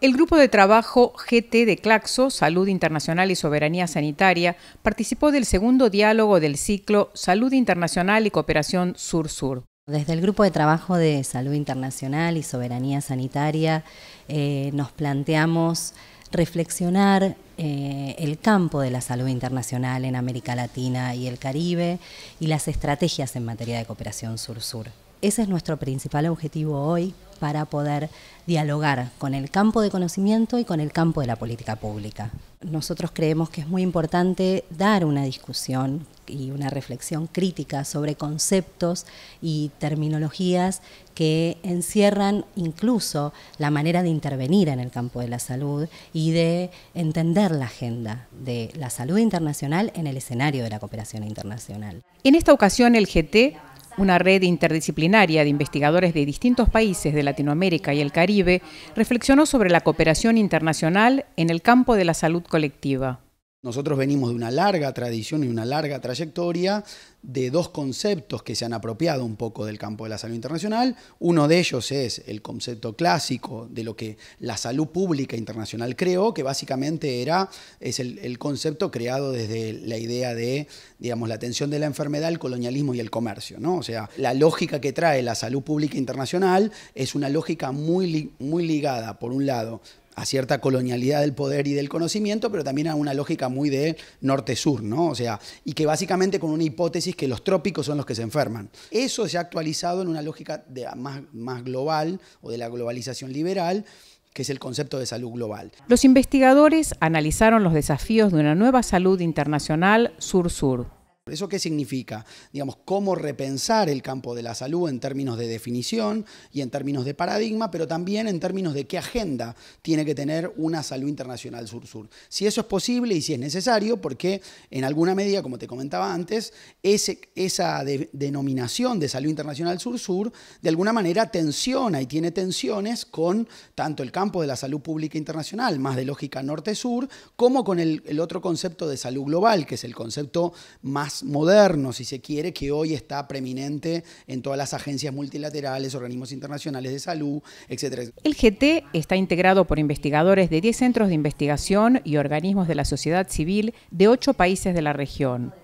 El grupo de trabajo GT de Claxo, Salud Internacional y Soberanía Sanitaria, participó del segundo diálogo del ciclo Salud Internacional y Cooperación Sur-Sur. Desde el Grupo de Trabajo de Salud Internacional y Soberanía Sanitaria eh, nos planteamos reflexionar eh, el campo de la salud internacional en América Latina y el Caribe y las estrategias en materia de cooperación sur-sur. Ese es nuestro principal objetivo hoy, para poder dialogar con el campo de conocimiento y con el campo de la política pública. Nosotros creemos que es muy importante dar una discusión y una reflexión crítica sobre conceptos y terminologías que encierran incluso la manera de intervenir en el campo de la salud y de entender la agenda de la salud internacional en el escenario de la cooperación internacional. En esta ocasión el GT una red interdisciplinaria de investigadores de distintos países de Latinoamérica y el Caribe reflexionó sobre la cooperación internacional en el campo de la salud colectiva. Nosotros venimos de una larga tradición y una larga trayectoria de dos conceptos que se han apropiado un poco del campo de la salud internacional. Uno de ellos es el concepto clásico de lo que la salud pública internacional creó, que básicamente era, es el, concepto creado desde la idea de, digamos, la atención de la enfermedad, el colonialismo y el comercio. ¿no? O sea, la lógica que trae la salud pública internacional es una lógica muy, muy ligada, por un lado, a cierta colonialidad del poder y del conocimiento, pero también a una lógica muy de norte-sur, ¿no? O sea, y que básicamente con una hipótesis que los trópicos son los que se enferman. Eso se ha actualizado en una lógica más, más global o de la globalización liberal, que es el concepto de salud global. Los investigadores analizaron los desafíos de una nueva salud internacional sur-sur ¿Eso qué significa? Digamos, cómo repensar el campo de la salud en términos de definición y en términos de paradigma, pero también en términos de qué agenda tiene que tener una salud internacional sur-sur. Si eso es posible y si es necesario, porque en alguna medida, como te comentaba antes, ese, esa denominación de salud internacional sur-sur de alguna manera tensiona y tiene tensiones con tanto el campo de la salud pública internacional, más de lógica norte-sur, como con el otro concepto de salud global, que es el concepto más moderno, si se quiere, que hoy está preeminente en todas las agencias multilaterales, organismos internacionales de salud, etc. El GT está integrado por investigadores de 10 centros de investigación y organismos de la sociedad civil de 8 países de la región.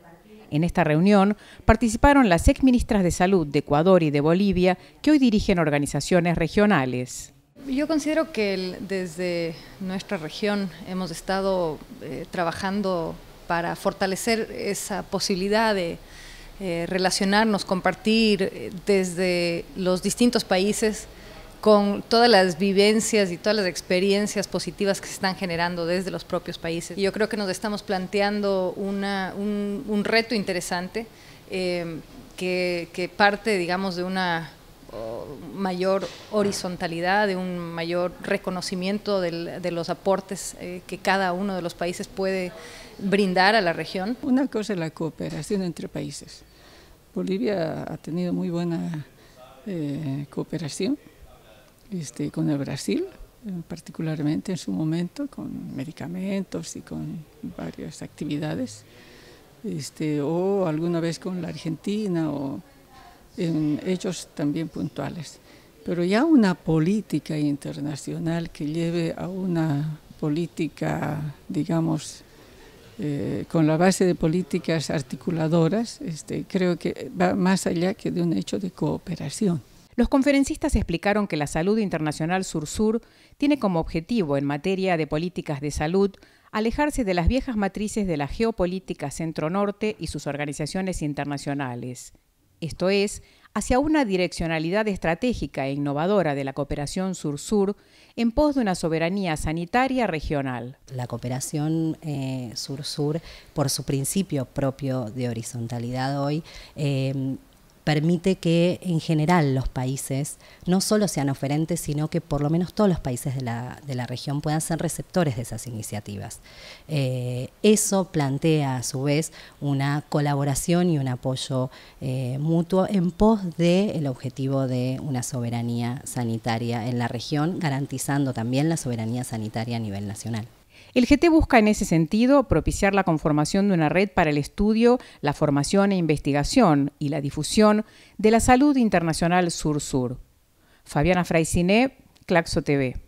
En esta reunión participaron las exministras de Salud de Ecuador y de Bolivia, que hoy dirigen organizaciones regionales. Yo considero que desde nuestra región hemos estado eh, trabajando para fortalecer esa posibilidad de eh, relacionarnos, compartir eh, desde los distintos países con todas las vivencias y todas las experiencias positivas que se están generando desde los propios países. yo creo que nos estamos planteando un, reto interesante em, que, parte, digamos, de una mayor horizontalidad, de un mayor reconocimiento de los aportes eh, que cada uno de los países puede brindar a la región? Una cosa es la cooperación entre países. Bolivia ha tenido muy buena eh, cooperación este, con el Brasil, particularmente en su momento, con medicamentos y con varias actividades, este, o alguna vez con la Argentina, o en hechos también puntuales. Pero ya una política internacional que lleve a una política, digamos, eh, con la base de políticas articuladoras, este, creo que va más allá que de un hecho de cooperación. Los conferencistas explicaron que la Salud Internacional Sur-Sur tiene como objetivo en materia de políticas de salud alejarse de las viejas matrices de la geopolítica centro-norte y sus organizaciones internacionales esto es, hacia una direccionalidad estratégica e innovadora de la cooperación sur-sur en pos de una soberanía sanitaria regional. La cooperación eh, sur-sur, por su principio propio de horizontalidad hoy, eh, permite que en general los países no solo sean oferentes, sino que por lo menos todos los países de la, región puedan ser receptores de esas iniciativas. Eh, eso plantea a su vez una colaboración y un apoyo eh, mutuo en pos del objetivo de una soberanía sanitaria en la región, garantizando también la soberanía sanitaria a nivel nacional. El GT busca en ese sentido propiciar la conformación de una red para el estudio, la formación e investigación y la difusión de la salud internacional sur-sur. Fabiana Fraiciné, Claxo TV.